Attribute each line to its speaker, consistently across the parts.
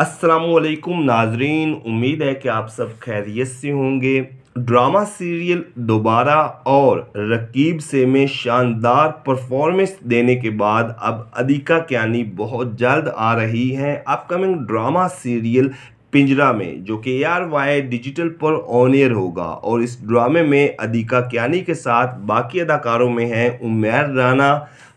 Speaker 1: असलकुम नाजरीन उम्मीद है कि आप सब खैरियत से होंगे ड्रामा सीरियल दोबारा और रकीब से में शानदार परफॉर्मेंस देने के बाद अब अदिका क्यानी बहुत जल्द आ रही हैं अपकमिंग ड्रामा सीरियल पिंजरा में जो कि आर वाई डिजिटल पर ऑन होगा और इस ड्रामे में अदिका क्यानी के साथ बाकी अदाकारों में हैं उमैर राना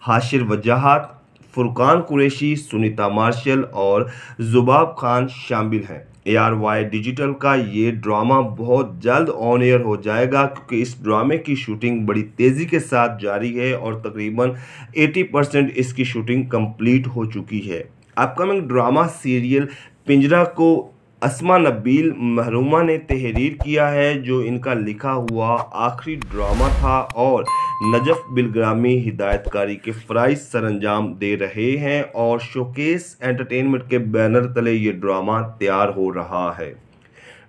Speaker 1: हाशिर वजाहत फुरकान कुरैशी सुनीता मार्शल और जुबाब खान शामिल हैं ए आर वाई डिजिटल का ये ड्रामा बहुत जल्द ऑन एयर हो जाएगा क्योंकि इस ड्रामे की शूटिंग बड़ी तेज़ी के साथ जारी है और तकरीबन 80 परसेंट इसकी शूटिंग कंप्लीट हो चुकी है अपकमिंग ड्रामा सीरियल पिंजरा को असमा नबील महरूमा ने तहरीर किया है जो इनका लिखा हुआ आखिरी ड्रामा था और नजफ बिलग्रामी हिदायतकारी के सर सरंजाम दे रहे हैं और शोकेस एंटरटेनमेंट के बैनर तले ये ड्रामा तैयार हो रहा है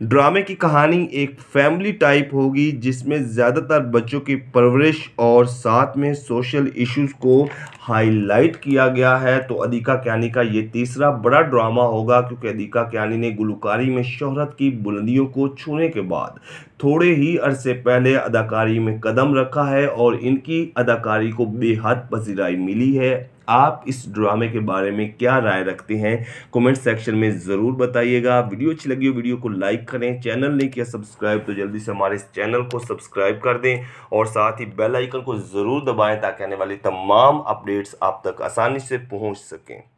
Speaker 1: ड्रामे की कहानी एक फैमिली टाइप होगी जिसमें ज़्यादातर बच्चों की परवरिश और साथ में सोशल इश्यूज को हाईलाइट किया गया है तो अधिका क्यानी का ये तीसरा बड़ा ड्रामा होगा क्योंकि अधिका क्यानी ने गुलकारी में शोहरत की बुलंदियों को छूने के बाद थोड़े ही अरसे पहले अदाकारी में कदम रखा है और इनकी अदाकारी को बेहद पसीराई मिली है आप इस ड्रामे के बारे में क्या राय रखते हैं कमेंट सेक्शन में ज़रूर बताइएगा वीडियो अच्छी लगी हो वीडियो को लाइक करें चैनल नहीं किया सब्सक्राइब तो जल्दी से हमारे इस चैनल को सब्सक्राइब कर दें और साथ ही बेल आइकन को ज़रूर दबाएं ताकि आने वाली तमाम अपडेट्स आप तक आसानी से पहुंच सकें